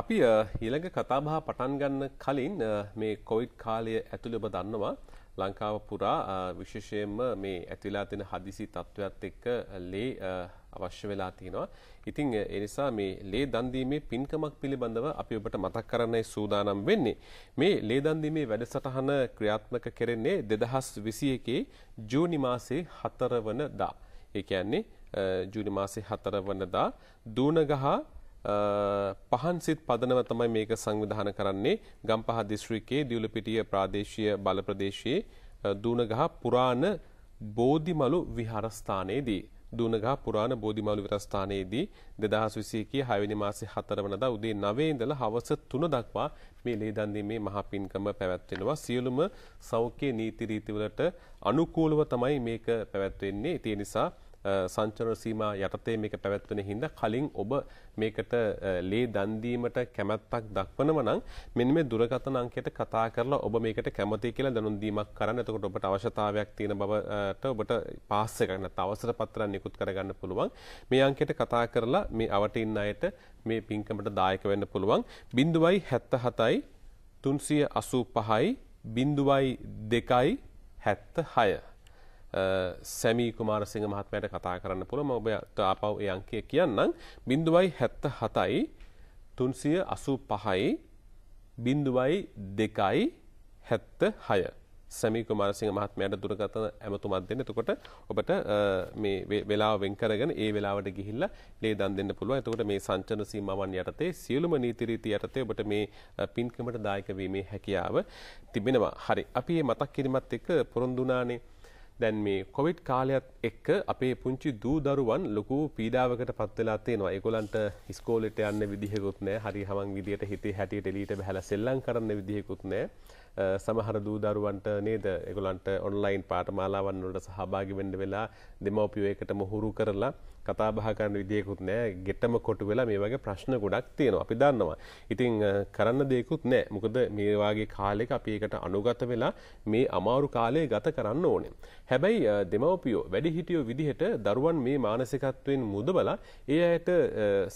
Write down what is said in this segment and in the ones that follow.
අපි ඊළඟ කතාබහ පටන් ගන්න කලින් මේ කොවිඩ් කාලය ඇතුළ ඔබ දන්නවා ලංකාව පුරා විශේෂයෙන්ම මේ ඇතිලා තියෙන හදිසි තත්ත්වයක් එක්ක ලේ අවශ්‍ය වෙලා තියෙනවා. ඉතින් ඒ නිසා මේ ලේ දන් දීමේ පින්කමක් පිළිබඳව අපි ඔබට මතක් කරන්නයි සූදානම් වෙන්නේ. මේ ලේ දන් දීමේ වැඩසටහන ක්‍රියාත්මක කෙරෙන්නේ 2021 ජූනි මාසේ 4 වනදා. ඒ කියන්නේ ජූනි මාසේ 4 වනදා දූනගහ පහන් සිත් පදනව තමයි මේක සංවිධාන කරන්නේ ගම්පහ දිස්ත්‍රික්කයේ දියුලපිටිය ප්‍රාදේශීය බල ප්‍රදේශයේ දූනගහ පුරාණ බෝධිමලු විහාරස්ථානයේදී දූනගහ පුරාණ බෝධිමලු විහාරස්ථානයේදී 2021 6 මාසේ 4 වෙනිදා උදේ 9 ඉඳලා හවස 3 දක්වා මේ ලේ දන් දීමේ මහා පින්කම පැවැත්වෙනවා සියලුම සෞඛ්‍ය නීති රීතිවලට අනුකූලව තමයි මේක පැවැත්වෙන්නේ ඒ නිසා සංචරණ සීමා යටතේ මේක පැවැත්වෙන හින්දා කලින් ඔබ මේකට ලේ දන් දීමට කැමැත්තක් දක්වනව නම් මෙන්න මේ දුරකථන අංකයට කතා කරලා ඔබ මේකට කැමතියි කියලා දැනුම් දීමක් කරන්න. එතකොට ඔබට අවශ්‍යතාවයක් තියෙන බවට ඔබට පාස් එකක් නැත්නම් අවසර පත්‍රයක් නිකුත් කරගන්න පුළුවන්. මේ අංකයට කතා කරලා මේ අවට ඉන්න අයට මේ පින්කමට දායක වෙන්න පුළුවන්. 0.77යි 385යි 0.2යි 76 සැමී කුමාරසිංහ මහත්මයට කතා කරන්න පුළුවන් ඔබට ආපහු ඒ අංකය කියන්නම් 0.77යි 385යි 0.2යි 76 සැමී කුමාරසිංහ මහත්මයට දුරකථන ඇමතුමක් දෙන්න. එතකොට ඔබට මේ වෙලාව වෙන් කරගෙන ඒ වෙලාවට ගිහිල්ලා ලේ දන් දෙන්න පුළුවන්. එතකොට මේ සංචන සීමාවන් යටතේ සියලුම නීති රීති යටතේ ඔබට මේ පින්කමට දායක වීමේ හැකියාව තිබෙනවා. හරි. අපි මේ මතක් කිරීමත් එක්ක පොරොන්දුනානේ දැන් මේ කොවිඩ් කාලයත් එක්ක අපේ පුංචි දූ දරුවන් ලොකු පීඩාවකට පත් වෙලා තියෙනවා. ඒගොල්ලන්ට ඉස්කෝලේට යන්න විදිහකුත් නැහැ. හරි හමන් විදියට හිතේ හැටියට එලීට බහැලා සෙල්ලම් කරන්න විදිහකුත් නැහැ. සමහර දූදරුවන්ට නේද එගොලන්ට ඔන්ලයින් පාටමාලාවන්නට සහභාගි වෙන්න වෙලා දෙමවපියෝ එකට මොහුරු කරලා කතා බහ කරන්න විදියකුත් නෑ ගෙටම කොටු වෙලා මේ වගේ ප්‍රශ්න ගොඩක් තියෙනවා අපි දන්නවා. ඉතින් කරන්න දෙයකුත් නෑ. මොකද මේ වාගේ කාලෙක අපි ඒකට අනුගත වෙලා මේ අමාරු කාලය ගත කරන්න ඕනේ. හැබැයි දෙමව්පියෝ වැඩිහිටියෝ විදිහට දරුවන් මේ මානසිකත්වයෙන් මුදබලා ඒ අයට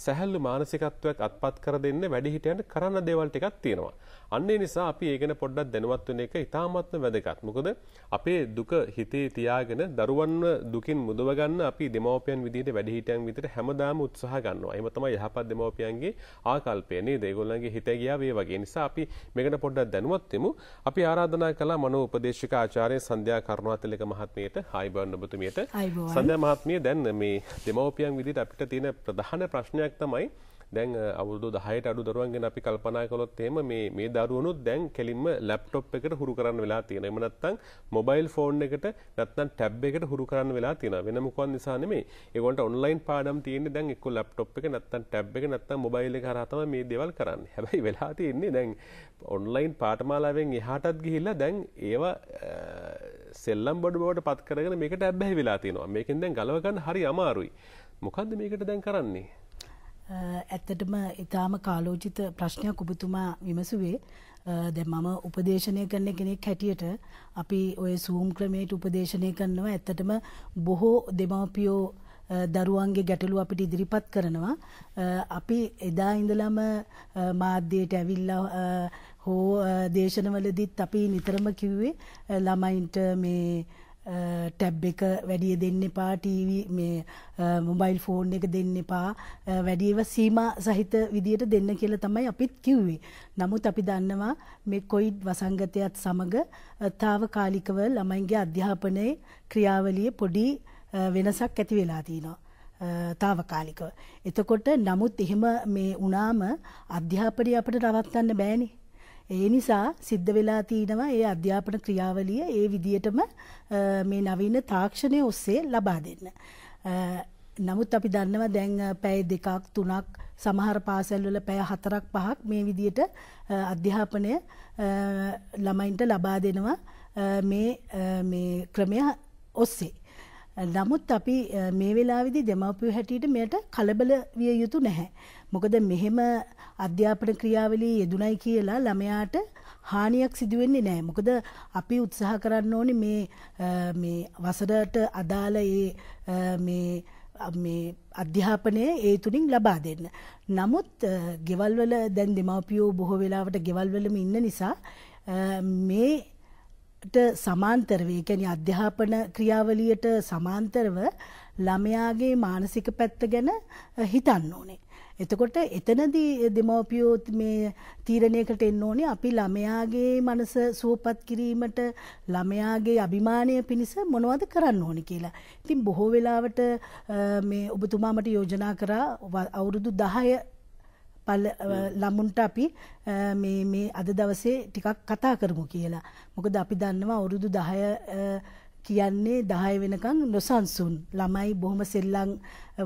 සැහැල්ලු මානසිකත්වයක් අත්පත් කර දෙන්න වැඩිහිටියන්ට කරන්න දේවල් ටිකක් තියෙනවා. අන්නේ නිසා අපි ඒගෙන පොඩ්ඩක් දැනුවත් වෙන එක ඉතාමත්ම වැදගත්. මොකද අපේ දුක හිතේ තියාගෙන දරුවන්ව දුකින් මුදව ගන්න අපි දෙමව්පියන් විදිහට වැඩිහිටියන් විදිහට හැමදාම උත්සාහ ගන්නවා. එහෙම තමයි යහපත් දෙමව්පියන්ගේ ආකල්පය නේද? ඒගොල්ලන්ගේ හිත ගියා මේ වගේ නිසා අපි මේකට පොඩ්ඩක් දැනුවත් වෙමු. අපි ආරාධනා කළා මනෝ උපදේශක ආචාර්ය සන්ධ්‍යා කරුණාතිලක මහත්මියට ආයිබෝන් ඔබතුමියට. සන්ධ්‍යා මහත්මිය දැන් මේ දෙමව්පියන් විදිහට අපිට තියෙන ප්‍රධාන ප්‍රශ්නයක් තමයි දැන් අවුදු දහයට අඩු දරුවන්ගෙන අපි කල්පනා කළොත් එම මේ දරුවනුත් දැන් කෙලින්ම ලැප්ටොප් එකට හුරු කරන්න වෙලා තියෙන එම නැත්තම් මොබයිල් ෆෝන් එකට නැත්තම් ටැබ් එකට හුරු කරන්න වෙලා තියෙනවා වෙන මොකක් නිසා නෙමෙයි ඒගොල්ලන්ට ඔන්ලයින් පාඩම් තියෙන්නේ දැන් එක්ක ලැප්ටොප් එක නැත්තම් ටැබ් එක නැත්තම් මොබයිල් එක හරහා තමයි මේ දේවල් කරන්නේ හැබැයි වෙලා තියෙන්නේ දැන් ඔන්ලයින් පාඨමාලාවෙන් එහාටත් ගිහිල්ලා දැන් ඒවා සෙල්ලම් බඩු බවට පත් කරගෙන මේකට ඇබ්බැහි වෙලා තියෙනවා මේකෙන් දැන් ගලව ගන්න හරි අමාරුයි මොකද්ද මේකට දැන් කරන්නේ ඇත්තටම ඉතාම කාලෝජිත ප්‍රශ්නයක් ඔබතුමා විමසුවේ දැන් මම උපදේශනය කරන කෙනෙක් හැටියට අපි ඔය සූම් ක්‍රමයට උපදේශනය කරනවා ඇත්තටම බොහෝ දෙමව්පියෝ දරුවන්ගේ ගැටලු අපිට ඉදිරිපත් කරනවා අපි එදා ඉඳලම මාධ්‍යයට ඇවිල්ලා හෝ දේශනවලදීත් අපි නිතරම කිව්වේ ළමයින්ට මේ ටැබ් එක වැඩිය දෙන්න එපා ටීවී මේ මොබයිල් ෆෝන් එක දෙන්න එපා වැඩිව සීමා සහිත විදියට දෙන්න කියලා තමයි අපිත් කිව්වේ. නමුත් අපි දන්නවා මේ කොයිඩ් වසංගතයත් සමග తాවකාලිකව ළමයින්ගේ අධ්‍යාපනයේ ක්‍රියාවලියේ පොඩි වෙනසක් ඇති වෙලා තිනවා. తాවකාලිකව. එතකොට නමුත් එහෙම මේ වුණාම අධ්‍යාපනය අපිට නවත්තන්න බෑනේ. ඒ නිසා සිද්ධ වෙලා තිනවා ඒ අධ්‍යාපන ක්‍රියාවලිය ඒ විදිහටම මේ නවීන තාක්ෂණය ඔස්සේ ලබා දෙන්න. නමුත් අපි දන්නවා දැන් පැය දෙකක් තුනක් සමහර පාසැල්වල පැය හතරක් පහක් මේ විදියට අධ්‍යාපනය ළමයින්ට ලබා දෙනවා මේ ක්‍රමය ඔස්සේ. නමුත් අපි මේ වෙලාවිදි දෙමවපිය හැටියට මෙයට කලබල විය යුතු නැහැ. මොකද මෙහෙම අධ්‍යාපන ක්‍රියාවලී යෙදුණයි කියලා ළමයාට හානියක් සිදුවෙන්නේ නෑ මොකද අපි උත්සාහ කරන්න ඕනි මේ මේ වසරට අදාළ ඒ මේ මේ අධ්‍යාපනය ඒ තුළින් ලබා දෙන්න. නමුත් ගෙවල්වල දැන් දෙමවපියෝ බොහෝ වෙලාවට ගෙවල්වලම ඉන්න නිසා මේට සමාන්තරව කැන අධ්‍යාපන ක්‍රියාවලියට සමාන්තරව ළමයාගේ මානසික පැත්ත ගැන හිතන්න ඕනේ. එතකොට එතනදී දෙමෝපියෝත් මේ තීරණයකට එන්න ඕනේ අපි ළමයාගේ මනස සුවපත් කිරීමට ළමයාගේ අභිමානය පිණිස මොනවද කරන්න ඕනි කියලා. ඉතින් බොහෝ වෙලාවට මේ ඔබතුමාමට යෝජනා කරා අවුරුදු 10 පල ළමුන්ට අපි මේ අද දවසේ ටිකක් කතා කරමු කියලා. මොකද අපි දන්නවා අවුරුදු 10 කියන්නේ 10 වෙනකන් නොසන්සුන් ළමයි බොහොම සෙල්ලම්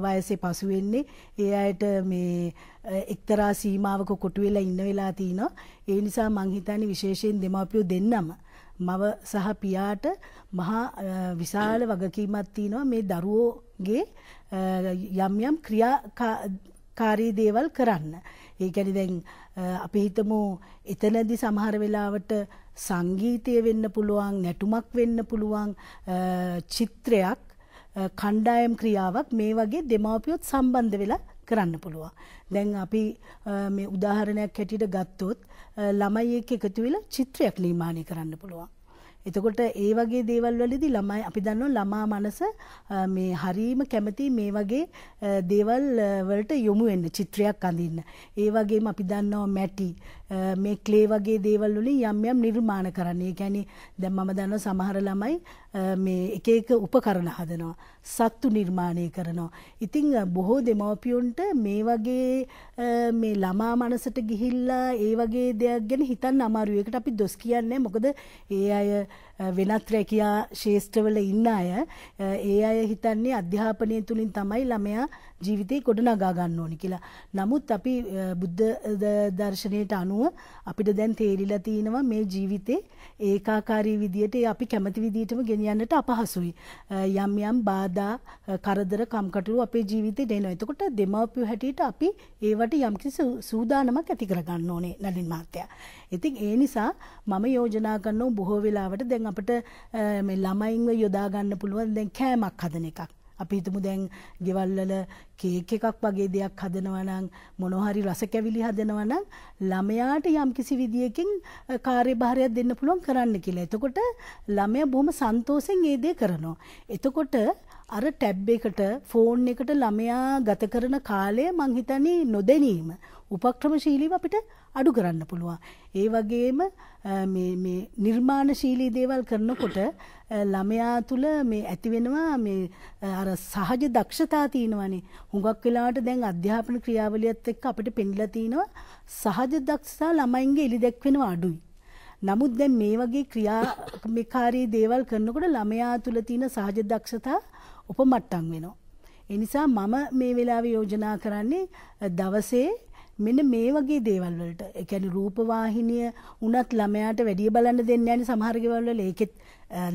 වයසේ පසු වෙන්නේ ඒ අයට මේ එක්තරා සීමාවක කොටු වෙලා ඉන්න වෙලා තිනවා ඒ නිසා මං හිතන්නේ විශේෂයෙන් දෙමාපියෝ දෙන්නම මව සහ පියාට මහා විශාල වගකීමක් තියෙනවා මේ දරුවෝගේ යම් යම් ක්‍රියාකාරී දේවල් කරන්න. ඒ කියන්නේ දැන් අපි හිතමු එතනදී සමහර වෙලාවට සංගීතය වෙන්න පුළුවන් නැටුමක් වෙන්න පුළුවන් චිත්‍රයක් කණ්ඩායම් ක්‍රියාවක් මේ වගේ දෙමාපියොත් සම්බන්ධ වෙලා කරන්න පුළුවන්. දැන් අපි මේ උදාහරණයක් හැටියට ගත්තොත් ළමයි එක්ක එකතු වෙලා චිත්‍රයක් නිර්මාණය කරන්න පුළුවන්. එතකොට ඒ වගේ දේවල් වලදී ළමයි අපි දන්නවා ළමා මනස මේ හරීම කැමති මේ වගේ දේවල් වලට යොමු වෙන්න චිත්‍රයක් අඳින්න. ඒ වගේම අපි දන්නවා මැටි මේ ක්ලේ වගේ දේවල් වලින් යම් යම් නිර්මාණ කරන්නේ. ඒ කියන්නේ දැන් මම දන්නවා සමහර ළමයි මේ එක එක උපකරණ හදනවා. සත්තු නිර්මාණය කරනවා. ඉතින් බොහෝ දෙමව්පියොන්ට මේ වගේ මේ ළමා මනසට ගිහිල්ලා ඒ වගේ දෙයක් ගැන හිතන්න අමාරුයි. ඒකට අපි දොස් කියන්නේ මොකද ඒ අය වෙනත් රැකියා ශේෂ්ත්‍රවල ඉන්න අය ඒ අය හිතන්නේ අධ්‍යාපනය තුළින් තමයි ළමයා ජීවිතේ ගොඩනගා ගන්න ඕනි කියලා. නමුත් අපි බුද්ධ දර්ශනයට අනුව අපිට දැන් තේරිලා තිනවා මේ ජීවිතේ ඒකාකාරී විදියට අපි කැමති විදියටම ගෙනියන්නට අපහසුයි. යම් යම් බාධා, කරදර, කම්කටොළු අපේ ජීවිතේ දෙනවා. එතකොට දෙමාපිය හැටියට අපි ඒවට යම්කිසි සූදානමක් ඇති කරගන්න ඕනේ නලින් මහත්තයා. ඉතින් ඒ නිසා මම යෝජනා කරනවා බොහෝ වෙලාවට දැන් අපිට මේ ළමයින්ව යොදා ගන්න පුළුවන් දැන් කෑමක් හදන එකක්. අපි හිතමු දැන් ගෙවල්වල කේක් එකක් වගේ දෙයක් හදනවා නම් මොනෝහරි රස කැවිලි හදනවා නම් ළමයාට යම් කිසි විදියකින් කාර්යභාරයක් දෙන්න පුළුවන් කරන්න කියලා. එතකොට ළමයා බොහොම සන්තෝෂෙන් ඒ දේ කරනවා. එතකොට අර ටැබ් එකට ෆෝන් එකට ළමයා ගත කරන කාලය මං හිතන්නේ නොදැනීම උපක්‍රමශීලීව අපිට අඩු කරන්න පුළුවන්. ඒ වගේම මේ නිර්මාණශීලී දේවල් කරනකොට ළමයා තුල මේ ඇතිවෙනවා මේ අර සහජ දක්ෂතා තියෙනවානේ. හුඟක් වෙලාවට දැන් අධ්‍යාපන ක්‍රියාවලියත් එක්ක අපිට පෙන්ලා තිනවා සහජ දක්ෂතා ළමයින්ගේ එළිදැක් වෙනවා අඩුයි. නමුත් දැන් මේ වගේ ක්‍රියාකාරී දේවල් කරනකොට ළමයා තුල තියෙන සහජ දක්ෂතා උපමට්ටම් වෙනවා. ඒ නිසා මම මේ වෙලාවේ යෝජනා කරන්නේ දවසේ මෙන්න මේ වගේ දේවල් වලට ඒ කියන්නේ රූපවාහිනිය උනත් ළමයාට වැඩි බලන්න දෙන්නේ නැහැ සමහර ගෙවල් වල ඒකෙත්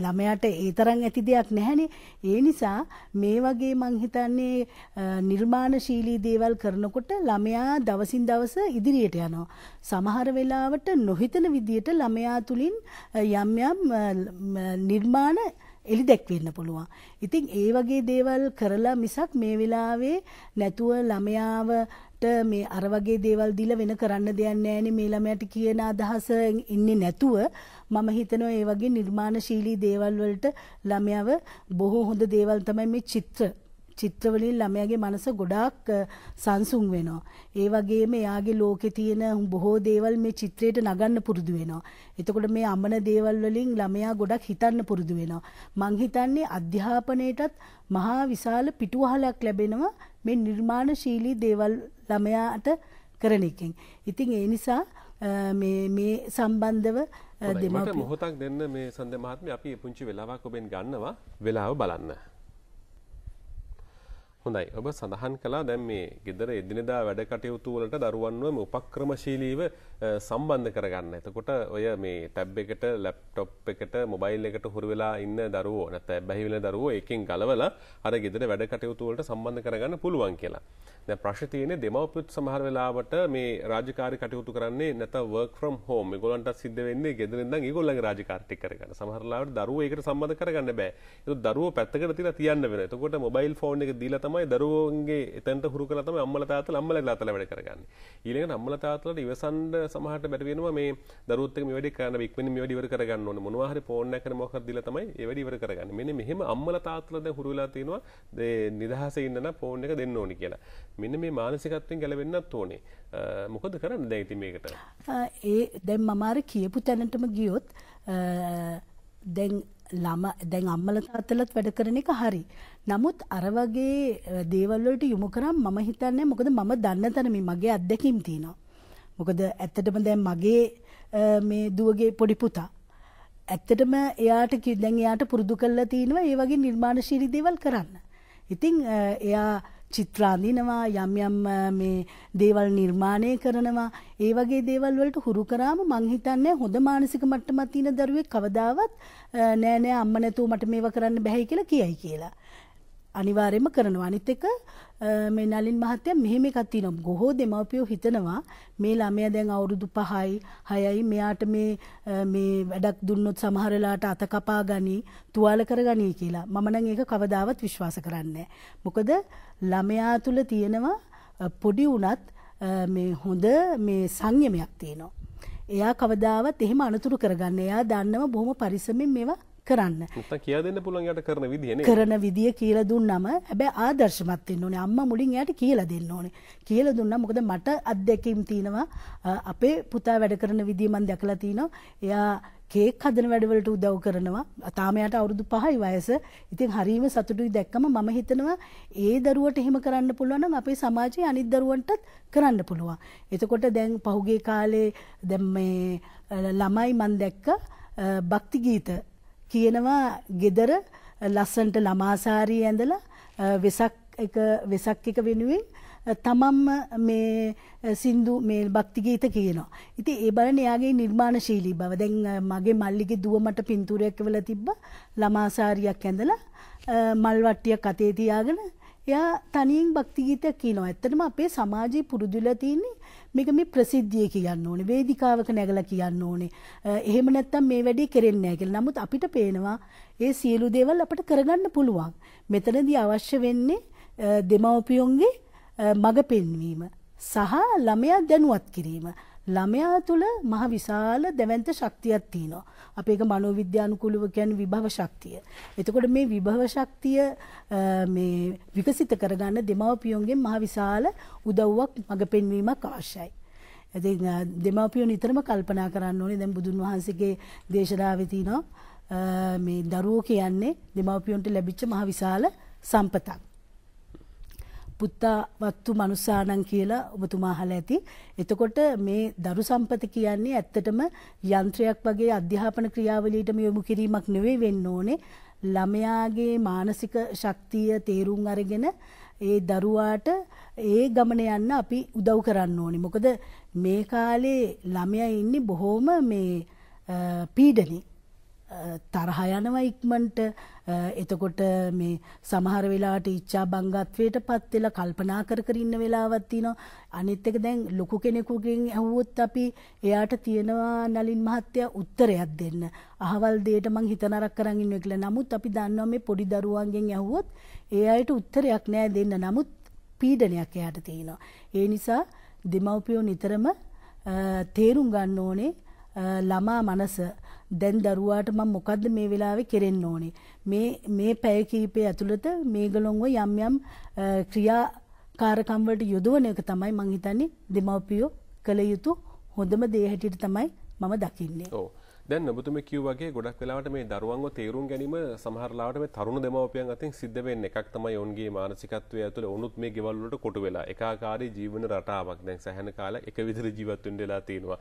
ළමයාට ඒ තරම් ඇති දෙයක් නැහැනේ ඒ නිසා මේ වගේ මං හිතන්නේ නිර්මාණශීලී දේවල් කරනකොට ළමයා දවසින් දවස ඉදිරියට යනවා සමහර වෙලාවට නොහිතන විදියට ළමයා තුලින් යම් යම් නිර්මාණ එලි දැක්වෙන්න පුළුවන්. ඉතින් ඒ වගේ දේවල් කරලා මිසක් මේ වෙලාවේ නැතුව ළමයාව මේ අර වගේ දේවල් දීලා වෙන කරන්න දෙයක් නැහැ මේ ළමයට කියන අදහස ඉන්නේ නැතුව මම හිතනවා ඒ වගේ නිර්මාණශීලී දේවල් වලට ළමයව බොහෝ හොඳ දේවල් තමයි මේ චිත්‍ර චිත්‍රවලින් ළමයාගේ මනස ගොඩාක් සංසුන් වෙනවා. ඒ වගේම එයාගේ ලෝකේ තියෙන බොහෝ දේවල් මේ චිත්‍රයට නගන්න පුරුදු වෙනවා. එතකොට මේ අමන දේවල් වලින් ළමයා ගොඩක් හිතන්න පුරුදු වෙනවා. මං හිතන්නේ අධ්‍යාපනයටත් මහා විශාල පිටුවහලක් ලැබෙනවා මේ නිර්මාණශීලී දේවල් ළමයාට කරන එකෙන්. ඉතින් ඒ නිසා මේ සම්බන්ධව දෙමට මොහොතක් දෙන්න මේ සඳ මහත්ම අපි පුංචි වෙලාවක් ඔබෙන් ගන්නවා වෙලාව බලන්න. හොඳයි ඔබ සඳහන් කලා දැන් මේ ගෙදර එදිනෙදා වැඩ කටයුතු වලට දරුවන්වම උපක්‍රමශීලීව සම්බන්ධ කරගන්න. එතකොට ඔය මේ ටැබ් එකට ලැප්ටොප් එකට මොබයිල් එකට හුරු වෙලා ඉන්න දරුවෝ නැත්නම් බැහි වෙන දරුවෝ එකෙන් ගලවලා අර ගෙදර වැඩ කටයුතු වලට සම්බන්ධ කරගන්න පුළුවන් කියලා. දැන් ප්‍රශ්නේ තියෙන්නේ දෙමව්පියොත් සමහර වෙලාවට මේ රාජකාරී කටයුතු කරන්නේ නැත්නම් work from home. ඒගොල්ලන්ට සිද්ධ වෙන්නේ ගෙදරින් ඉඳන් ඒගොල්ලන්ගේ රාජකාරී ටික කරගන්න. සමහර ලාවට දරුවෝ ඒකට සම්බන්ධ කරගන්න බෑ. ඒක දරුවෝ පැත්තකට තියලා තියන්න වෙනවා. එතකොට මොබයිල් ෆෝන් එක දීලා තමයි දරුවෝන්ගේ එතනට හුරු කරලා තමයි අම්මලා තාත්තලා අම්මලා තාත්තලා වැඩ කරගන්නේ. ඊළඟට අම්මලා තාත්තලාට ඉවසන්න සමහරට බැරි වෙනවා මේ දරුවොත් එක්ක මේ වැඩේ කරන්න ඉක්මනින් මේ වැඩේ ඉවර කරගන්න ඕනේ. මොනවා හරි ෆෝන් එකකට මොකක් හරි දීලා තමයි ඒ වැඩේ ඉවර කරගන්නේ. මෙන්න මෙහෙම අම්මලා තාත්තලා දැන් හුරු වෙලා තිනවා නිදහසේ ඉන්න නම් ෆෝන් එක දෙන්න ඕනේ කියලා. මෙන්න මේ මානසිකත්වයෙන් ගැලවෙන්නත් ඕනේ. මොකද කරන්න දැන් ඉතින් මේකට? ඒ දැන් මම අර කියපු තැනටම ගියොත් දැන් ළම දැන් අම්මල තාත්තලත් වැඩ කරන එක හරි. නමුත් අර වගේ දේවල් වලට යොමු කරාම මම හිතන්නේ මොකද මම දන්න තැන මේ මගේ අත්දැකීම් තියෙනවා. මොකද ඇත්තටම දැන් මගේ මේ දුවගේ පොඩි පුතා ඇත්තටම එයාට දැන් එයාට පුරුදු කරලා තිනවා ඒ වගේ නිර්මාණශීලී දේවල් කරන්න. ඉතින් එයා චිත්‍ර අඳිනවා යම් යම් මේ දේවල් නිර්මාණය කරනවා ඒ වගේ දේවල් වලට හුරු කරාම මං හිතන්නේ හොඳ මානසික මට්ටමක් තියෙන දරුවෙක් කවදාවත් නෑ නෑ අම්ම නැතුව මට මේවා කරන්න බෑයි කියලා කියයි කියලා. අනිවාර්යයෙන්ම කරනවා. අනිත් එක මේ නලින් මහත්තයා මෙහෙම එකක් තියෙනවා. බොහෝ දෙමව්පියෝ හිතනවා මේ ළමයා දැන් අවුරුදු 5යි 6යි මෙයාට මේ මේ වැඩක් දුන්නොත් සමහර වෙලාවට අත කපා ගනී, තුවාල කරගනී කියලා. මම නම් ඒක කවදාවත් විශ්වාස කරන්නේ මොකද ළමයා තුල තියෙනවා පොඩි උනත් මේ හොඳ මේ සංයමයක් තියෙනවා. එයා කවදාවත් එහෙම අනතුරු කරගන්න. එයා දන්නව බොහොම පරිස්සමෙන් මේවා කරන්න කිය දෙන්න පුළන් යට කරන විදිිය කරන විදිිය කියල දුන්නම හැබැ ආදර්ශමත්තින්න ඕනේ අම්ම මුලින් යට කියල දෙන්න ඕනේ කියල දුන්න මොකද මට අත්දැකීම් තියෙනවා අපේ පුතා වැඩ කරන විදිීමන් දැකලා තියනවා එයා කේක් හදන වැඩවලට උදව් කරනවා අතාමයට අවුරුදු පහයි වයස ඉතින් හරීම සතුටුයි දැක්කම මම හිතනවා ඒ දරුවට එහෙම කරන්න පුළුවන් අපේ සමාජයේ අනිත් දරුවන්ටත් කරන්න පුළුවන්. එතකොට දැන් පහුගිය කාලේ දැන් මේ ළමයි මන් දැක්ක භක්ති ගීත කියනවා ගෙදර ලස්සන්ට ළමාසාරී ඇඳලා වෙසක් එක වෙසක් එක වෙනුවෙන් තමම්ම මේ සින්දු මේ භක්තිගීත කියනවා. ඉතින් ඒ බලන එයාගේ නිර්මාණශීලී බව. දැන් මගේ මල්ලිගේ දුව මට පින්තූරයක් එවලා තිබ්බා. ළමාසාරියක් ඇඳලා මල් වට්ටියක් අතේ තියාගෙන එයා තනියෙන් භක්ති ගීතයක් කියනවා. ඇත්තටම අපේ සමාජයේ පුරුදුලා තියෙන්නේ මේක මේ ප්‍රසිද්ධිය කියන්න ඕනේ. වේදිකාවක නැගලා කියන්න ඕනේ. එහෙම නැත්නම් මේ වැඩේ කෙරෙන්නේ නැහැ කියලා. නමුත් අපිට පේනවා ඒ සියලු දේවල් අපිට කරගන්න පුළුවන්. මෙතනදී අවශ්‍ය වෙන්නේ දෙමව්පියොන්ගේ මඟ පෙන්වීම සහ ළමයා දැනුවත් කිරීම. ළමයා තුළ මහ විශාල දැවන්ත ශක්තියක් තියෙනවා. අපේ ඒක මනෝවිද්‍යානුකූලව කියන්නේ විභව ශක්තිය. එතකොට මේ විභව ශක්තිය මේ විකසිත කරගන්න දෙමව්පියන්ගෙන් මහ විශාල උදව්වක් මඟ පෙන්වීමක් අවශ්‍යයි. ඉතින් දෙමව්පියෝ නිතරම කල්පනා කරන්න ඕනේ දැන් බුදුන් වහන්සේගේ දේශනාවේ තියෙනවා මේ දරුවෝ කියන්නේ දෙමව්පියන්ට ලැබිච්ච මහ විශාල සම්පතක්. පුත්තා වත්තු මනුසානං කියලා ඔබතුමා අහලා ඇති. එතකොට මේ දරු සම්පත කියන්නේ ඇත්තටම යන්ත්‍රයක් වගේ අධ්‍යාපන ක්‍රියාවලියටම යොමු කිරීමක් නෙවෙයි වෙන්න ඕනේ. ළමයාගේ මානසික ශක්තිය තේරුම් අරගෙන ඒ දරුවාට ඒ ගමන යන්න අපි උදව් කරන්න ඕනේ. මොකද මේ කාලේ ළමයා ඉන්නේ බොහොම මේ පීඩනේ තරහ යනවා ඉක්මනට එතකොට මේ සමහර වෙලාවට ඉච්ඡා බංගත්වයට පත් වෙලා කල්පනා කර කර ඉන්න වෙලාවක් තියෙනවා අනිත් එක දැන් ලොකු කෙනෙකුගෙන් ඇහුවොත් අපි එයාට තියෙනවා නලින් මහත්තයා උත්තරයක් දෙන්න අහවල් දෙයට මං හිතනරක් කරන් ඉන්නවා කියලා නමුත් අපි දන්නවා මේ පොඩි දරුවන්ගෙන් ඇහුවොත් ඒ අයට උත්තරයක් නෑ දෙන්න නමුත් පීඩනයක් එයාට තියෙනවා ඒ නිසා දෙමව්පියෝ නිතරම තේරුම් ගන්න ඕනේ ළමා මනස දැන් දරුවාට මම මොකද්ද මේ වෙලාවේ කෙරෙන්න ඕනේ මේ මේ පැය කිහිපය ඇතුළත මේගොල්ලොන්ව යම් යම් ක්‍රියාකාරකම් වලට යොදවන එක තමයි මම හිතන්නේ දෙමව්පියෝ කළ යුතු හොඳම දේ හැටියට තමයි මම දකින්නේ. ඔව්. දැන් ඔබතුම කිව්වගේ ගොඩක් වෙලාවට මේ දරුවන්ව තේරුම් ගැනීම සමහරලාට මේ තරුණ දෙමව්පියන් අතින් සිද්ධ වෙන්නේ එකක් තමයි ඔවුන්ගේ මානසිකත්වය ඇතුළේ ඔවුනුත් මේ ගෙවල් වලට කොටු වෙලා ඒකාකාරී ජීවන රටාවක් දැන් සැහැණ කාලයක් එක විදිහට ජීවත් වෙන්න වෙලා තියෙනවා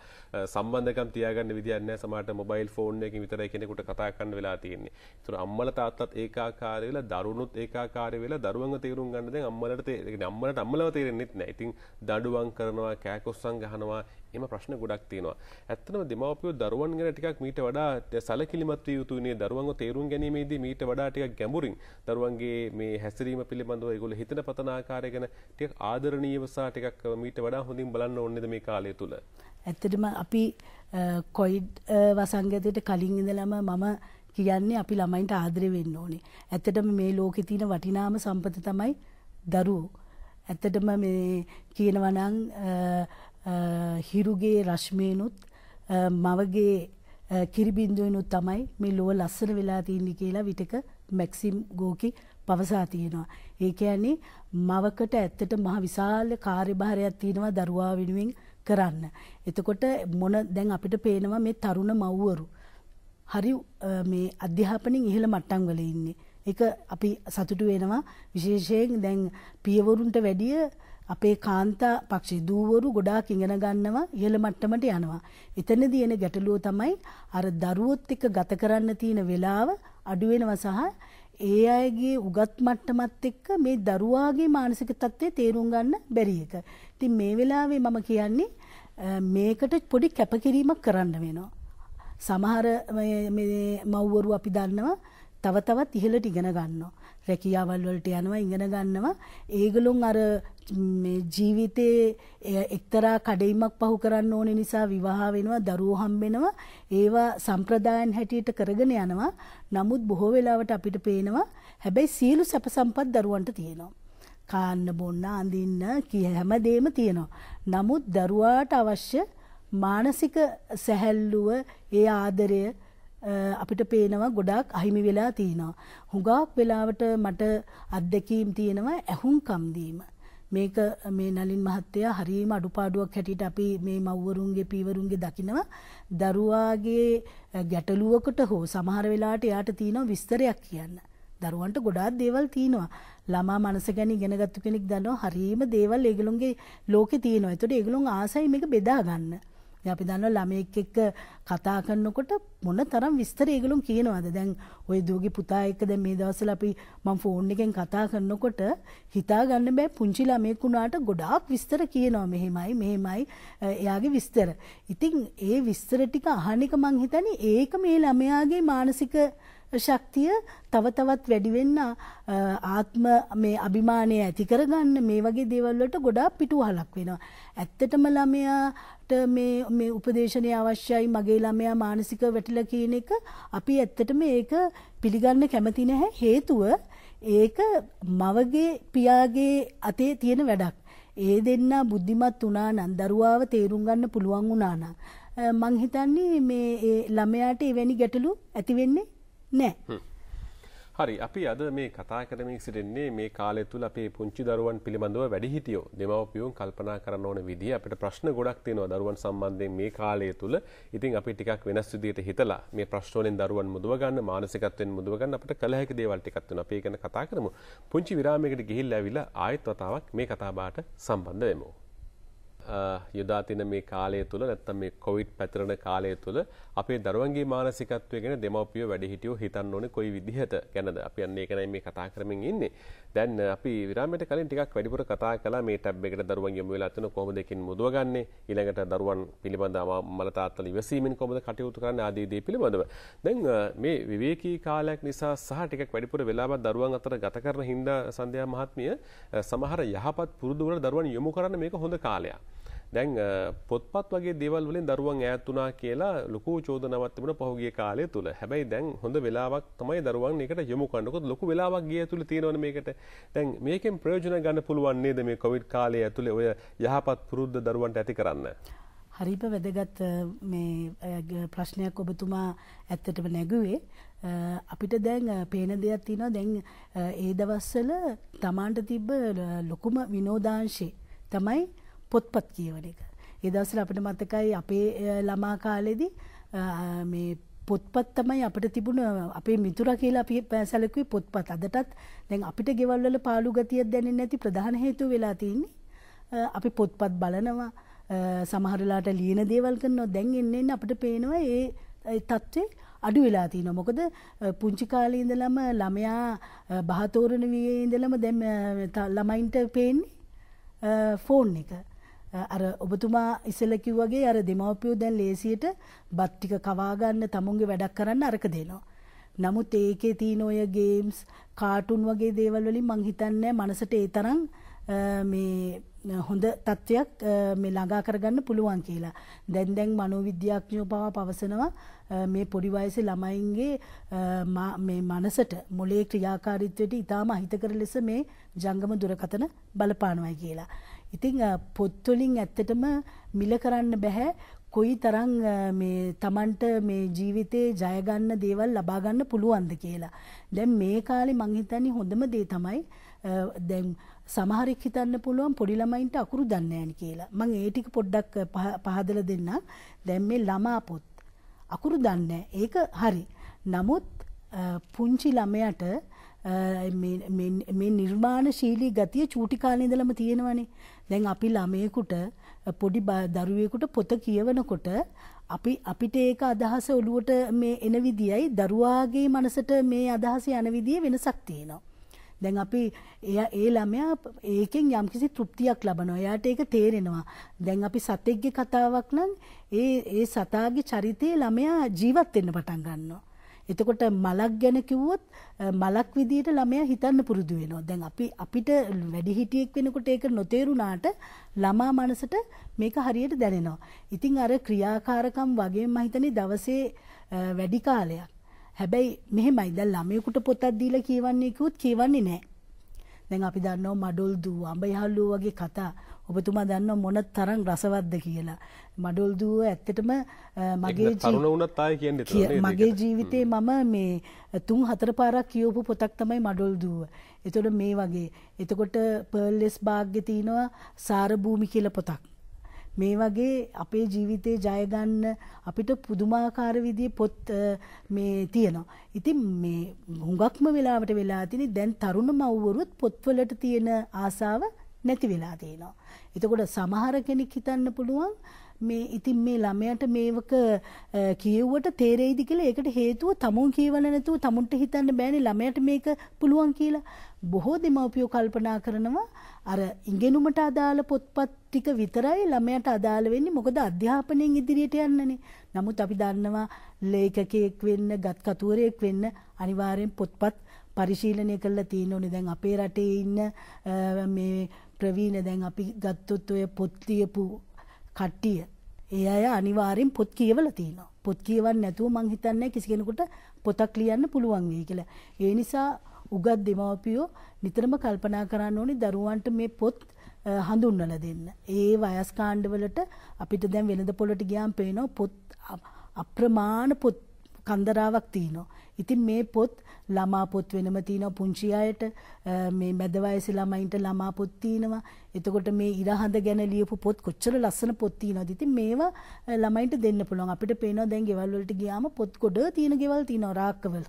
සම්බන්ධකම් තියාගන්න විදියක් නැහැ සමහරට මොබයිල් ෆෝන් එකකින් විතරයි කෙනෙකුට කතා කරන්න වෙලා තියෙන්නේ ඒතර අම්මලා තාත්තලාත් ඒකාකාරී වෙලා දරුණුත් ඒකාකාරී වෙලා දරුවන්ව තේරුම් ගන්න දැන් අම්මලට අම්මලට අම්මලව තේරෙන්නෙත් නැහැ ඉතින් දඬුවම් කරනවා කෑකොස්සන් ගහනවා එම ප්‍රශ්න ගොඩක් තියෙනවා. ඇත්තනම දෙමවපියෝ දරුවන් ගැන ටිකක් මීට වඩා සැලකිලිමත් විය යුතුනේ දරුවන්ව තේරුම් ගැනීමේදී මීට වඩා ටිකක් ගැඹුරින් දරුවන්ගේ මේ හැසිරීම පිළිබඳව ඒගොල්ලෝ හිතන පතන ආකාරය ගැන ටිකක් ආදරණීයව සහ ටිකක් මීට වඩා හොඳින් බලන්න ඕනේද මේ කාලය තුල. ඇත්තටම අපි කොයිඩ් වසංගතයට කලින් ඉඳලම මම කියන්නේ අපි ළමයින්ට ආදරය වෙන්න ඕනේ. ඇත්තටම මේ ලෝකේ තියෙන වටිනාම සම්පත තමයි දරුවෝ. ඇත්තටම මේ කියනවනම් හිරුගේ රශ්මයනුත් මවගේ කිරිබින්දුවනුත් තමයි මේ ලොව ලස්සන වෙලා තියන්නේ කියලා විටක මැක්සිම් ගෝකි පවසා තියෙනවා. ඒක යන්නේ මවකට ඇත්තට මහ විශාල කාර්යභාරයක් තියෙනවා දරුවා වෙනුවෙන් කරන්න. එතකොට මොන දැන් අපිට පේනවා මේ තරුණ මව්වරු. හරි මේ අධ්‍යාපනින් ඉහළ මට්ටම් වල ඉන්නේ. ඒක අපි සතුටු වෙනවා විශේෂයෙන් දැන් පියවරුන්ට වැඩිය අපේ කාන්තා පක්ෂි දූවරු ගොඩාක් ඉගෙන ගන්නවා ඉහළ මට්ටමට යනවා. එතනදී එන ගැටලුව තමයි අර දරුවොත් එක්ක ගත කරන්න තියෙන වෙලාව අඩු වෙනවා සහ ඒ අයගේ උගත් මට්ටමත් එක්ක මේ දරුවාගේ මානසික තත්ත්වය තේරුම් ගන්න බැරි එක. ඉතින් මේ වෙලාවේ මම කියන්නේ මේකට පොඩි කැපකිරීමක් කරන්න වෙනවා. සමහර මේ මව්වරු අපි දන්නවා තව තවත් ඉහළට ඉගෙන ගන්නවා. රැකියාවල් වලට යනවා ඉගෙන ගන්නවා. ඒගොල්ලොන් අර ජීවිතේ එක්තරා කඩයිමක් පහු කරන්න ඕන නිසා විවාහ වෙනවා දරුවෝ හම්බෙනවා ඒවා සම්ප්‍රදායන් හැටියට කරගෙන යනවා නමුත් බොහෝ වෙලාවට අපිට පේනවා හැබැයි සියලු සැප සම්පත් දරුවන්ට තියෙනවා කාන්න බොන්න අඳින්න කිය හැමදේම තියෙනවා නමුත් දරුවාට අවශ්‍ය මානසික සැහැල්ලුව ඒ ආදරය අපිට පේනවා ගොඩාක් අහිමි වෙලා තියෙනවා. හුඟක් වෙලාවට මට අත්දැකීම් තියෙනවා ඇහුම්කම් දීම. මේක මේ නලින් මහත්තයා හරීම අඩුපාඩුවක් හැටියට අපි මේ මව්වරුන්ගේ පීවරුන්ගේ දකිනවා දරුවාගේ ගැටලුවකට හෝ සමහර වෙලාවට එයාට තියෙනවා විස්තරයක් කියන්න. දරුවන්ට ගොඩාක් දේවල් තියෙනවා. ළමා මනස ගැන ඉගෙනගත්තු කෙනෙක් දන්නවා හරීම දේවල් ඒගොල්ලොන්ගේ ලෝකේ තියෙනවා. ඒතකොට ඒගොල්ලොන් ආසයි මේක බෙදා ගන්න. අපි දන්න ළමයෙක් එක්ක කතා කරනකොට මොන තරම් විස්තර ඒගලුම් කියනවාද දැන් ඔය දූගේ පුතා එක්ක දැන් මේ දවස්වල අපි මම ෆෝන් එකෙන් කතා කරනකොට හිතා ගන්න බෑ පුංචි ළමයෙක් වුණාට ගොඩාක් විස්තර කියනවා මෙහෙමයි මෙහෙමයි එයාගේ විස්තර. ඉතින් ඒ විස්තර ටික අහන එක මං හිතන්නේ ඒක මේ ළමයාගේ මානසික ශක්තිය තව තවත් වැඩි වෙන්න ආත්ම මේ අභිමානය ඇති කරගන්න මේ වගේ දේවල් වලට ගොඩාක් පිටුවහලක් වෙනවා. ඇත්තටම ළමයාට මේ මේ උපදේශනය අවශ්‍යයි මගේ ළමයා මානසික වැටිලා කියන එක අපි ඇත්තටම ඒක පිළිගන්න කැමති නැහැ. හේතුව ඒක මවගේ පියාගේ අතේ තියෙන වැඩක්. ඒ දෙන්න බුද්ධිමත් වුණා නම් දරුවාව තේරුම් ගන්න පුළුවන් වුණා නම් මං හිතන්නේ මේ ළමයාට එවැනි ගැටලු ඇති වෙන්නේ නෑ. හරි අපි අද මේ කතා කරමින් සිටින්නේ මේ කාලය තුළ අපේ පුංචි දරුවන් පිළිබඳව වැඩිහිටියෝ දෙමව්පියෝන් කල්පනා කරන්න ඕන විදිහ අපිට ප්‍රශ්න ගොඩක් තියෙනවා දරුවන් සම්බන්ධයෙන් මේ කාලය තුළ. ඉතින් අපි ටිකක් වෙනස් විදිහට හිතලා මේ ප්‍රශ්න වලින් දරුවන් මුදව ගන්න මානසිකත්වයෙන් මුදව ගන්න අපිට කළ හැකි දේවල් ටිකක් තියෙනවා. අපි ඒක ගැන කතා කරමු. පුංචි විරාමයකට ගිහිල්ලා ආවිලා ආයෙත් වතාවක් මේ කතාබහට සම්බන්ධ වෙමු. යොදා තින මේ කාලය තුළ නැත්තම් මේ කොවිඩ් පැතිරෙන කාලය තුළ අපේ දරුවන්ගේ මානසිකත්වය ගැන දෙමව්පියෝ වැඩිහිටියෝ හිතන්න ඕනේ කොයි විදිහට ගැනද අපි අන්න ඒක නයි මේ කතා කරමින් ඉන්නේ දැන් අපි විරාමයට කලින් ටිකක් වැඩිපුර කතා කළා මේ ටැබ් එකට දරුවන් යොමු වෙලා තියෙන කොහොමද ඒකෙන් මුදවගන්නේ ඊළඟට දරුවන් පිළිබඳ මල තාත්තලා ඉවසීමෙන් කොහොමද කටයුතු කරන්නේ ආදී දේ පිළිබඳව දැන් මේ විවේකී කාලයක් නිසා සහ ටිකක් වැඩිපුර වෙලාවක් දරුවන් අතර ගත කරන හින්දා සන්ධ්‍යා මහත්මිය සමහර යහපත් පුරුදු වල දරුවන් යොමු කරන්න මේක හොඳ කාලයක් දැන් පොත්පත් වගේ දේවල් වලින් දරුවන් ඈත් වුණා කියලා ලොකු චෝදනාවක් තිබුණා පහුගිය කාලය තුල. හැබැයි දැන් හොඳ වෙලාවක් තමයි දරුවන් ඒකට යොමු කරනකොට ලොකු වෙලාවක් ගිය ඇතුළේ තියෙනවනේ මේකට. දැන් මේකෙන් ප්‍රයෝජන ගන්න පුළුවන් නේද මේ කොවිඩ් කාලය ඇතුලේ ඔය යහපත් පුරුද්ද දරුවන්ට ඇති කරන්න? හරිම වැදගත් මේ ප්‍රශ්නයක් ඔබතුමා ඇත්තටම නැගුවේ අපිට දැන් පේන දෙයක් තියෙනවා දැන් ඒ දවස්වල තමාන්ට තිබ්බ ලොකුම විනෝදාංශේ තමයි පොත්පත් කියවන එක. එදවසල අපට මතකයි අපේ ළමා කාලෙදි පොත්පත් තමයි අපට තිබුණ අපේ මිතුර කියලා අපි පැසලකුයි පොත්පත් අදටත් දැන් අපිට ගෙවල්වල පාලු ගතියක් දැනෙන්නේ නැති ප්‍රධාන හේතුව වෙලා තියෙන්නේ අපි පොත්පත් බලනවා සමහරලාට ලියන දේවල් කරනවා දැන් එන්න එන්න අපිට පේනවා ඒ තත්ත්වේ අඩු වෙලා තියෙනවා. මොකද පුංචි කාලේ ඉඳලම ළමයා බහතෝරණ වියේ ඉඳලම දැන් ළමයින්ට පේන්නේ ෆෝන් එක. අර ඔබතුමා ඉස්සෙල්ලා කිව්වාගේ අර දෙමව්පියෝ දැන් ලේසියට බත් ටික කවා ගන්න තමුන්ගේ වැඩක් කරන්න අරක දෙනවා. නමුත් ඒකේ තියෙන ඔය ගේම්ස්, කාටුන් වගේ දේවල් වලින් මං හිතන්නේ මනසට ඒ තරම් මේ හොඳ තත්ත්වයක් මේ ළඟා කරගන්න පුළුවන් කියලා. දැන් දැන් මනෝවිද්‍යාඥයෝ පවා පවසනවා මේ පොඩි වයසේ ළමයින්ගේ මේ මනසට මොලේ ක්‍රියාකාරීත්වයට ඉතාම අහිතකර ලෙස මේ ජංගම දුරකතන බලපානවායි කියලා. ඉතිං පොත්තුලින් ඇත්තටම මිල කරන්න බැහැ කොයි තරං තමන්ට මේ ජීවිතේ ජයගන්න දේවල් ලබාගන්න පුළුවන්ද කියලා. දැම් මේ කාලෙ මංහිතන්නේ හොඳම දේ තමයි දැන් සමහරෙක් හිතන්න පුළුවන් පොඩි ළමයින්ට අකුරු දන්නේ නැහැ කියලා. මම ඒ ටික පොඩ්ඩක් පහදලා දෙන්නම්. දැන් මේ ළමා පොත් අකුරු දන්නේ ඒක හරි. නමුත් පුංචි ළමයට මේ නිර්මාණශීලී ගතිය චූටි කාලේ ඉඳලම තියෙනවනේ. දැන් අපි ළමයෙකුට පොඩි දරුවෙකුට පොත කියවනකොට අපි අපිට ඒක අදහස ඔළුවට මේ එන විදියයි දරුවාගේ මනසට මේ අදහස යන විදිය වෙනසක් තියෙනවා. දැන් අපි එයා ඒ ළමයා ඒකෙන් යම්කිසි තෘප්තියක් ලබනවා. එයාට ඒක තේරෙනවා. දැන් අපි සතෙක්ගේ කතාවක් නම් ඒ ඒ සතාගේ චරිතයේ ළමයා ජීවත් වෙන්න පටන් ගන්නවා. එතකොට මලක් ගැන කිව්වොත් මලක් විදිහට ළමයා හිතන්න පුරුදු වෙනවා. දැන් අපි අපිට වැඩිහිටියෙක් වෙනකොට ඒක නොතේරුණාට ළමා මනසට මේක හරියට දැනෙනවා. ඉතින් අර ක්‍රියාකාරකම් වගේ මම හිතන්නේ දවසේ වැඩි කාලයක්. හැබැයි මෙහෙමයි දැන් ළමයෙකුට පොතක් දීලා කියවන්නේ කිව්වොත් කියවන්නේ නැහැ. දැන් අපි දන්නවා මඩොල් දුව අඹ යහළුව වගේ කතා ඔබතුමා දන්නවා මොන තරම් රසවත්ද කියලා මඩොල් දුව ඇත්තටම මගේ මගේ ජීවිතේ මම මේ තුන් හතර පාරක් කියවපු පොතක් තමයි මඩොල් දුව. එතකොට මේ වගේ. එතකොට පර්ල්ලෙස් භාග්‍ය තියෙනවා සාරභූමි කියලා පොතක්. මේ වගේ අපේ ජීවිතේ ජයගන්න අපිට පුදුමාකාර විදිහේ පොත් මේ තියෙනවා. ඉතින් මේ හුඟක්ම වෙලාවට වෙලා තියෙන දැන් තරුණ මව්වරුත් පොත්වලට තියෙන ආසාව නැති වෙලා තියෙනවා. එතකොට සමහර කෙනෙක් හිතන්න පුළුවන් මේ ඉතින් මේ ළමයට මේවක කියව්වට තේරෙයිද කියලා ඒකට හේතුව තමුන් කියවල නැතුව තමුන්ට හිතන්න බෑනේ ළමයට මේක පුළුවන් කියලා. බොහෝ දෙමව්පියෝ කල්පනා කරනවා අර ඉගෙනුමට අදාළ පොත්පත් ටික විතරයි ළමයට අදාළ වෙන්නේ මොකද අධ්‍යාපනයෙන් ඉදිරියට යන්නනේ. නමුත් අපි දන්නවා ලේඛකයෙක් වෙන්න, ගත්කතුවරයෙක් වෙන්න අනිවාර්යෙන් පොත්පත් පරිශීලනය කරලා තියෙන්න ඕනේ. දැන් අපේ රටේ ඉන්න මේ ප්‍රවීණ දැන් අපි ගත්තොත් ඔය පොත් ලියපු කට්ටිය. ඒ අය අනිවාරෙන් පොත් කියවල තියනවා. පොත් කියවන්න නැතුව මං හිතන්නේ කිසි කෙනෙකුට පොතක් ලියන්න පුළුවන් වෙයි කියලා. ඒ නිසා උගත් දෙමව්පියෝ නිතරම කල්පනා කරන්න ඕනේ දරුවන්ට මේ පොත් හඳුන්වලා දෙන්න. ඒ වයස් කාණ්ඩවලට අපිට දැන් වෙළඳ පොළට ගියාම පේනවා පොත් අප්‍රමාණ පොත් කන්දරාවක් තියෙනවා. ඉතින් මේ පොත් ළමා පොත් වෙනම තියෙනවා පුංචි අයට මේ මැද වයසේ ළමයින්ට ළමා පොත් තියෙනවා. එතකොට මේ ඉරහඳ ගැන ලියපු පොත් කොච්චර ලස්සන පොත් තියෙනවද? ඉතින් මේවා ළමයින්ට දෙන්න පුළුවන්. අපිට පේනවා දැන් ගෙවල් වලට ගියාම පොත් ගොඩ තියෙන ගෙවල් තියෙනවා රාක්කවල.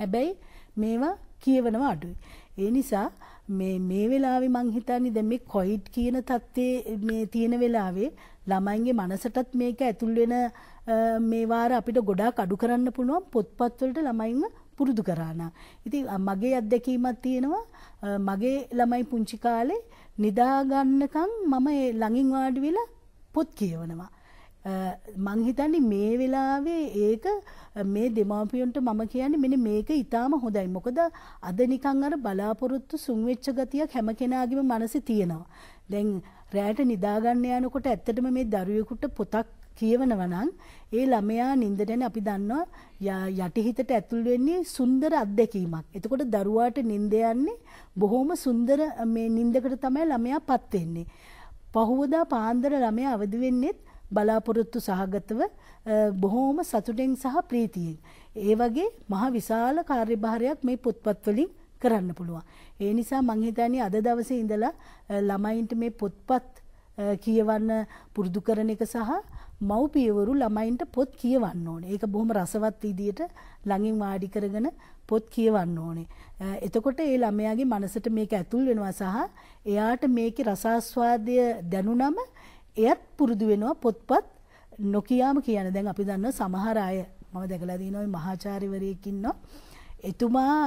හැබැයි මේවා කියවනවා අඩුයි. ඒ නිසා මේ මේ වෙලාවේ මං හිතන්නේ දැන් මේ කොයිඩ් කියන தත්තේ මේ තියෙන වෙලාවේ ළමයින්ගේ මනසටත් මේක ඇතුල් වෙන මේ වාර අපිට ගොඩාක් අඩු කරන්න පුළුවන් පොත්පත් වලට ළමයින්ව පුරුදු කරානා. ඉතින් මගේ අත්දැකීමක් තියෙනවා මගේ ළමයි පුංචි කාලේ නිදා ගන්නකම් මම ළඟින් වාඩි වෙලා පොත් කියවනවා. මං හිතන්නේ මේ වෙලාවේ ඒක මේ දෙමාපියන්ට මම කියන්නේ මෙන්න මේක ඊටාම හොඳයි. මොකද අද නිකන් අර බලාපොරොත්තු සුන් වෙච්ච ගතියක් හැම කෙනාගේම මනසේ තියෙනවා. දැන් රැයට නිදා ගන්න යනකොට ඇත්තටම මේ දරුවෙකුට පොතක් කියවනවා නම් ඒ ළමයා නිින්දට යන අපි දන්නවා යටිහිතට ඇතුල් වෙන්නේ සුන්දර අත්දැකීමක්. එතකොට දරුවාට නිින්ද යන්නේ බොහොම සුන්දර මේ නිින්දකට තමයි ළමයාපත් වෙන්නේ. පහුවදා පාන්දර ළමයා අවදි වෙන්නේත් බලාපොරොත්තු සහගතව බොහෝම සතුටෙන් සහ ප්‍රීතියෙන්. ඒ වගේ මහ විශාල කාර්යභාරයක් මේ පොත්පත්වලින් කරන්න පුළුවන්. ඒ නිසා මං හිතන්නේ අද දවසේ ඉඳලා ළමයින්ට මේ පොත්පත් කියවන්න පුරුදු කරන එක සහ මව්පියවරු ළමයින්ට පොත් කියවන්න ඕනේ. ඒක බොහොම රසවත් විදියට ළඟින් වාඩි කරගෙන පොත් කියවන්න ඕනේ. එතකොට ඒ ළමයාගේ මනසට මේක ඇතුල් වෙනවා සහ එයාට මේකේ රසාස්වාදය දැනුනම එයත් පුරුදු වෙනවා පොත්පත් නොකියාම කියන දැන් අපි දන්න සමහර අය මම දැකලා දිනනවා මහාචාර්යවරයෙක් එතුමා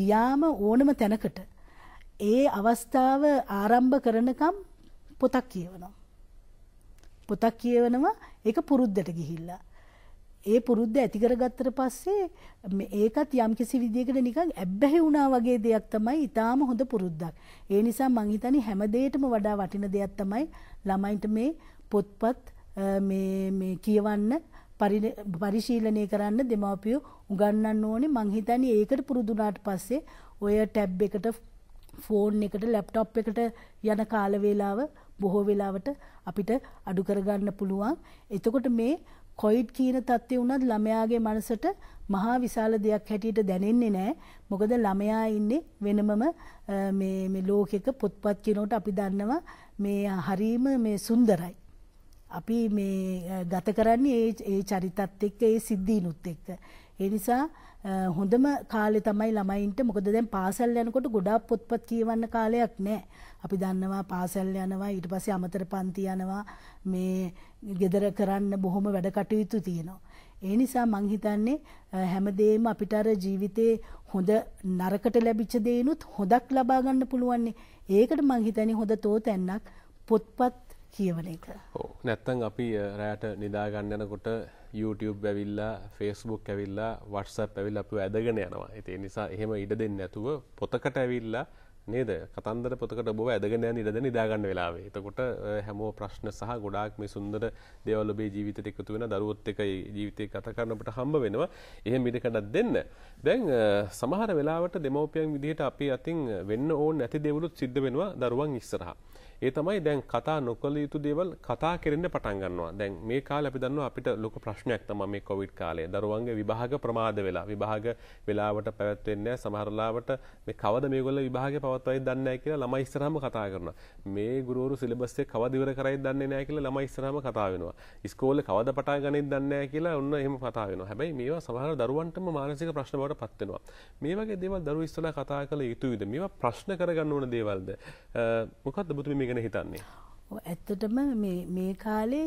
ගියාම ඕනම තැනකට ඒ අවස්ථාව ආරම්භ කරනකම් පොතක් කියවනවා. පොතක් කියවනවා ඒක පුරුද්දට ගිහිල්ලා. ඒ පුරුද්ද ඇති කරගත්තට පස්සේ ඒකත් යම්කිසි විදියකට නිකන් ඇබ්බැහි වුණා වගේ දෙයක් තමයි ඊටාම හොඳ පුරුද්දක්. ඒ නිසා මං හිතන්නේ හැම දෙයකටම වඩා වටින දෙයක් තමයි ළමයින්ට මේ පොත්පත් කියවන්න පරිශීලනය කරන්න දෙමාපියෝ උගන්නන්න ඕනේ මං හිතන්නේ ඒකට පුරුදුනාට පස්සේ ඔය ටැබ් එකට ෆෝන් එකට ලැප්ටොප් එකට යන කාල වේලාව බොහෝ වෙලාවට අපිට අඩු කරගන්න පුළුවන්. එතකොට මේ කොයිඩ් කියන தත්ත්වය උනත් ළමයාගේ මනසට මහා විශාල දෙයක් හැටියට දැනෙන්නේ නැහැ. මොකද ළමයා ඉන්නේ වෙනමම මේ මේ ලෝකෙක පොත්පත් කියනකොට අපි දන්නවා මේ හරීම මේ සුන්දරයි. අපි මේ ගත කරන්නේ ඒ චරිතත් එක්ක ඒ සිද්ධීනුත් එක්ක. ඒ නිසා හොඳම කාලේ තමයි ළමයින්ට මොකද දැන් පාසල් යනකොට ගොඩාක් පොත්පත් කියවන්න කාලයක් නැහැ. අපි දන්නවා පාසල් යනවා ඊට පස්සේ අමතර පන්ති යනවා මේ gedara කරන්න බොහොම වැඩ කටයුතු තියෙනවා. ඒ නිසා මං හිතන්නේ හැමදේම අපිට අර ජීවිතේ හොඳ නරකට ලැබිච්ච දේනුත් හොදක් ලබා ගන්න පුළුවන්. ඒකට මං හිතන්නේ හොඳ තෝතැන්නක් පොත්පත් කියවන එක. ඔව් නැත්තම් අපි රැයට නිදා ගන්න යනකොට YouTube ඇවිල්ලා Facebook ඇවිල්ලා WhatsApp ඇවිල්ලා අපිව ඇදගෙන යනවා. ඒ නිසා එහෙම ඉඩ දෙන්නේ නැතුව පොතකට ඇවිල්ලා නේද කතන්දර පොතකට බොව ඇදගෙන යන ඉඩද නිදාගන්න වෙලාවේ එතකොට හැමෝ ප්‍රශ්න සහ ගොඩාක් මේ සුන්දර දේවල් ඔබේ ජීවිතයට එකතු වෙන දරුවොත් එක ජීවිතේ කතා කරන අපට හම්බ වෙනවා එහෙම ඉඩකඩක් දෙන්න දැන් සමහර වෙලාවට දෙමව්පියන් විදිහට අපි අතින් වෙන්න ඕන නැති දේවලුත් සිද්ධ වෙනවා දරුවන් ඉස්සරහා ඒ තමයි දැන් කතා නොකළ යුතු දේවල් කතා කරන්න පටන් ගන්නවා දැන් මේ කාල අපි දන්නවා අපිට ලොක ප්‍රශ්නයක් තම මේ කොවිඩ් කාලේ දරුවන්ගේ විභාග ප්‍රමාද වෙලා විභාග වෙලාවට පැවැත්වෙන්නේ සමහරලාවට මේ කවද මේගොල්ල විභාග පවත්වයි දන්නේ කියලා ළමයි ඉස්සරහම කතා කරනවා මේ ගුරුවරු සිලබස්සේ කවද ඉවර කරයි දන්නේ නැහැ කියලා ළමයි ඉස්සරහම කතා වෙනවා ඉස්කෝලේ කවද පටන් ගන්නෙද දන්නේ නැහැ කියලා ඔන්න එහෙම කතා වෙනවා හැබැයි මේවා සමහර දරුවන්ටම මානසික ප්‍රශ්න බවට පත් වෙනවා මේ වගේ දේවල් දරුවෝ ඉස්සලා කතා කළ යුතුයිද මේවා ප්‍රශ්න කරගන්න ඕන දේවල්ද මොකක්ද බුදු මේ ශිල්පය ගැන හිතන්නේ. ඇත්තටම මේ කාලේ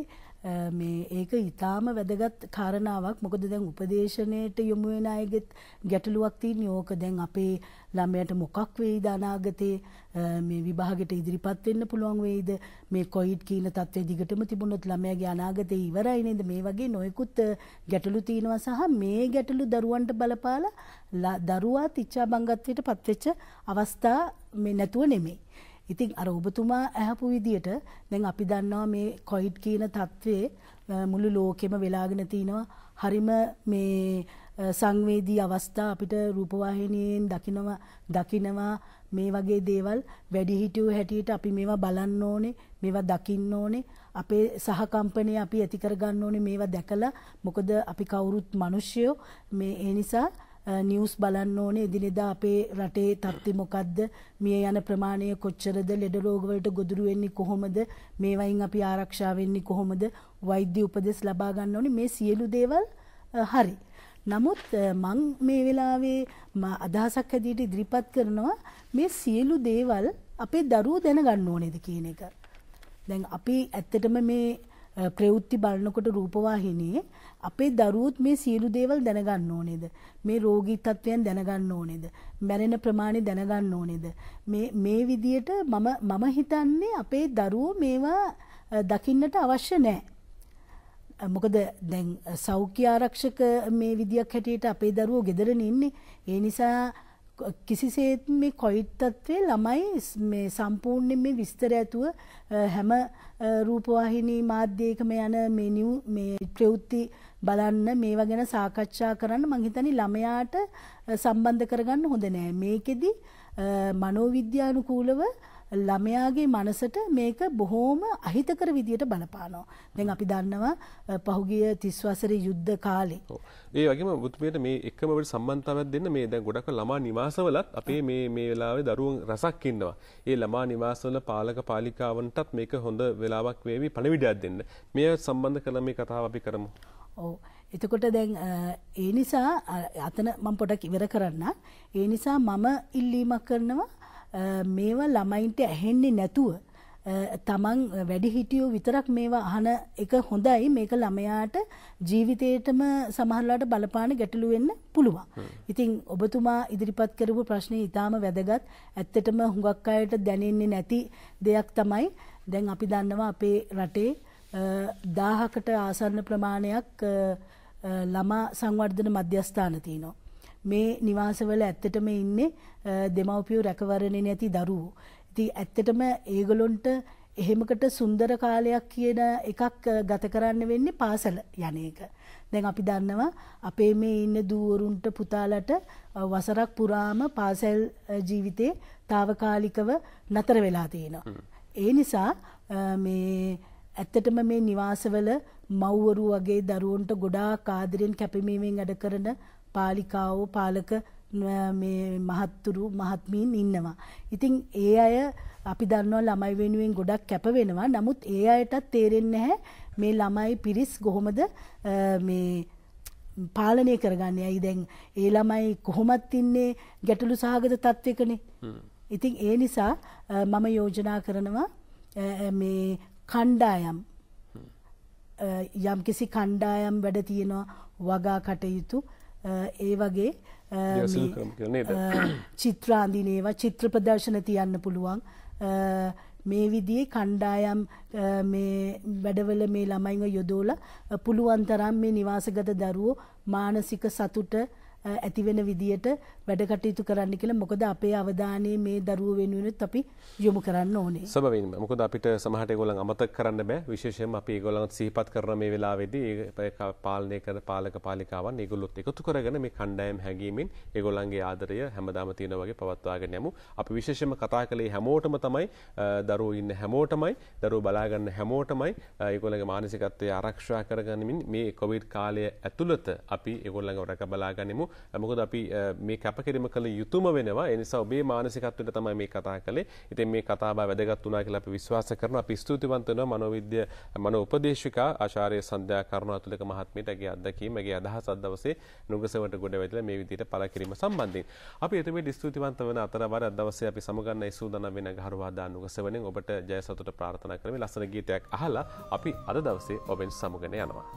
මේ ඒක ඉතාම වැදගත් කාරණාවක් මොකද දැන් උපදේශනයට යොමු වෙන අයගෙත් ගැටලුවක් තියෙන ඕක දැන් අපේ ළමයට මොකක් වෙයිද අනාගතේ මේ විභාගෙට ඉදිරිපත් වෙන්න පුළුවන් වෙයිද මේ කොවිඩ් කියන තත්ත්වයේ දිගටම තිබුණොත් ළමයාගේ අනාගතේ ඉවරයි නේද මේ වගේ නොයෙකුත් ගැටලු තියෙනවා සහ මේ ගැටලු දරුවන්ට බලපාලා දරුවා තිච්ඡාබංගත්වයට පත්වෙච්ච අවස්ථා මේ නැතුව නෙමෙයි ඉතින් අර ඔබතුමා ඇහපු විදියට දැන් අපි දන්නවා මේ කොයිඩ් කියන තත්ත්වයේ මුළු ලෝකෙම වෙලාගෙන තිනවා හරිම මේ සංවේදී අවස්ථා අපිට රූපවාහිනියෙන් දකිනවා දකිනවා මේ වගේ දේවල් වැඩිහිටියෝ හැටියට අපි මේවා බලන්න ඕනේ මේවා දකින්න ඕනේ අපේ සහකම්පනය අපි ඇති කරගන්න ඕනේ මේවා දැකලා මොකද අපි කවුරුත් මිනිස්සුයෝ මේ ඒ නිසා නිවස් බලන්න ඕනේ එදිනෙදා අපේ රටේ තත්ති මොකද්ද මිය යන ප්‍රමාණය කොච්චරද ලෙඩ රෝග වලට ගොදුරු වෙන්නේ කොහොමද මේවයින් අපි ආරක්ෂා වෙන්නේ කොහොමද වෛද්‍ය උපදෙස් ලබා ගන්න ඕනේ මේ සියලු දේවල් හරි නමුත් මං මේ වෙලාවේ අදහසක් හැදීට ඉදිරිපත් කරනවා මේ සියලු දේවල් අපේ දරුවෝ දැනගන්න ඕනේද කියන එක දැන් අපි ඇත්තටම මේ ප්‍රවෘත්ති බලනකොට රූපවාහිනයේ අපේ දරුවොත් මේ සියලු දේවල් දැනගන්න ඕනේද මේ රෝගී තත්ත්වයන් දැනගන්න ඕනේද මැරෙන ප්‍රමාණය දැනගන්න ඕනේද මේ මේ විදියට මම මම හිතන්නේ අපේ දරුවෝ මේවා දකින්නට අවශ්‍ය නැහැ මොකද දැන් සෞඛ්‍ය ආරක්ෂක මේ විදියක් හැටියට අපේ දරුවෝ ගෙදරනේ ඉන්නේ ඒ නිසා කිසිසේත් මේ කොයිඩ් තත්ත්වයේ ළමයි මේ සම්පූර්ණයෙන් මේ විස්තර ඇතුව හැම රූපවාහිනී මාධ්‍යයකම යන මෙනියු මේ ප්‍රවෘත්ති බලන්න මේවා ගැන සාකච්ඡා කරන්න මං හිතන්නේ ළමයාට සම්බන්ධ කරගන්න හොඳ නෑ මේකෙදි මනෝවිද්‍යානුකූලව ළමයාගේ මනසට මේක බොහෝම අහිතකර විදියට බලපානවා. දැන් අපි දන්නවා පහුගිය 30 වසරේ යුද්ධ කාලේ. ඒ වගේම මුතුමේට මේ එකම වෙලට සම්බන්ධතාවයක් දෙන්න මේ දැන් ගොඩක් ළමා නිවාසවලත් අපේ මේ මේ වෙලාවේ දරුවන් රසක් ඉන්නවා. ඒ ළමා නිවාසවල පාලක පාලිකාවන්ටත් මේක හොඳ වෙලාවක් වේවි පණිවිඩයක් දෙන්න. මේ සම්බන්ධ කළ මේ කතාව අපි කරමු. ඔව්. එතකොට දැන් ඒ නිසා අතන මම පොඩක් ඉවර කරන්න. ඒ නිසා මම ඉල්ලීමක් කරනවා මේවා ළමයින්ට ඇහෙන්නේ නැතුව තමන් වැඩිහිටියෝ විතරක් මේවා අහන එක හොඳයි මේක ළමයාට ජීවිතයටම සමහරලාට බලපාන ගැටලු වෙන්න පුළුවන්. ඉතින් ඔබතුමා ඉදිරිපත් කරපු ප්‍රශ්නේ ඊටාම වැදගත්. ඇත්තටම හුඟක් අයට දැනෙන්නේ නැති දෙයක් තමයි දැන් අපි දන්නවා අපේ රටේ 1000කට ආසන්න ප්‍රමාණයක් ළමා සංවර්ධන මධ්‍යස්ථාන තියෙනවා. මේ නිවාසවල ඇත්තටම ඉන්නේ දෙමව්පියෝ රැකවරණේ නැති දරුවෝ. ඉතින් ඇත්තටම ඒගොල්ලොන්ට එහෙමකට සුන්දර කාලයක් කියන එකක් ගත කරන්න වෙන්නේ පාසල යන එක. දැන් අපි දන්නවා අපේ මේ ඉන්න දූවරුන්ට පුතාලට වසරක් පුරාම පාසල් ජීවිතේ తాවකාලිකව නතර වෙලා තියෙනවා. ඒ නිසා මේ ඇත්තටම මේ නිවාසවල මව්වරු වගේ දරුවන්ට ගොඩාක් ආදරෙන් කැපවීමෙන් වැඩ කරන පාලිකාවෝ පාලක මහත්තුරු මහත්මීන් ඉන්නවා. ඉතිං ඒ අය අපි දන්නවා ළමයි වෙනුවෙන් ගොඩක් කැප වෙනවා නමුත් ඒ අයටත් තේරෙන්නේ නැහැ මේ ළමයි පිරිස් කොහොමද මේ පාලනය කරගන්න ඇයි දැන් ඒ ළමයි කොහොමත් ඉන්නේ ගැටලු සහගත තත්ත්වකනේ. ඉතිං ඒ නිසා මම යෝජනා කරනවා මේ කණ්ඩායම් යම්කිසි කණ්ඩායම් වැඩ තියෙනවා වගා කටයුතු ඒ වගේ චිත්‍රාන්දිනේවා චිත්‍ර ප්‍රදර්ශන තියන්න පුළුවන් මේ විදිේ කණ්ඩායම් වැඩවල මේ ළමයිව යොදෝල පුළුවන්තරම් මේ නිවාසගත දරුවෝ මානසික සතුට ඇති වෙන විදියට වැඩ කටයුතු කරන්න කියලා මොකද අපේ අවධානය මේ දරුවෝ වෙනුවෙනුත් අපි යොමු කරන්න ඕනේ. සබවින්ම මොකද අපිට සමහරට ඒගොල්ලන් අමතක කරන්න බෑ. විශේෂයෙන්ම අපි ඒගොල්ලන් සිහිපත් කරන මේ වෙලාවේදී පාලනය කරන පාලක පාලිකාවන් ඒගොල්ලොත් එකතු කරගෙන මේ කණ්ඩායම් හැඟීමෙන් ඒගොල්ලන්ගේ ආදරය හැමදාම තියෙනවා වගේ පවත්වාගෙන යමු. අපි විශේෂයෙන්ම කතා කළේ හැමෝටම තමයි දරුවෝ ඉන්න හැමෝටමයි දරුවෝ බලා ගන්න හැමෝටමයි ඒගොල්ලන්ගේ මානසිකත්වය ආරක්ෂා කරගනිමින් මේ කොවිඩ් කාලය ඇතුළත අපි ඒගොල්ලන්ව රැක බලා ගනිමු. මොකද අපි මේ කැපකිරීම කළ යුතුම වෙනවා එනිසා ඔබේ මානසිකත්වයට තමයි මේ කතා කළේ ඉතින් මේ කතාබහ වැදගත් වුණා කියලා අපි විශ්වාස කරනවා අපි ස්තුතිවන්ත වෙනවා මනෝවිද්‍ය මනෝ උපදේශිකා ආචාර්ය සන්ධ්‍යා කරුණාතුලක මහත්මියට ඇගේ අත්දැකීම ඇගේ අදහස් අද දවසේ නුගසවට ගොඩ වැදිලා මේ විදිහට පළ කිරීම සම්බන්ධයෙන් අපි එතුමියට ස්තුතිවන්ත වෙන අතර වර අද දවසේ අපි සමගන්නයි සූදානම් වෙන ගහරුවාදා නුගසවෙනින් ඔබට ජය සතුට ප්‍රාර්ථනා කරමින් ලස්සන ගීතයක් අහලා අපි අද දවසේ ඔබෙන් සමුගෙන යනවා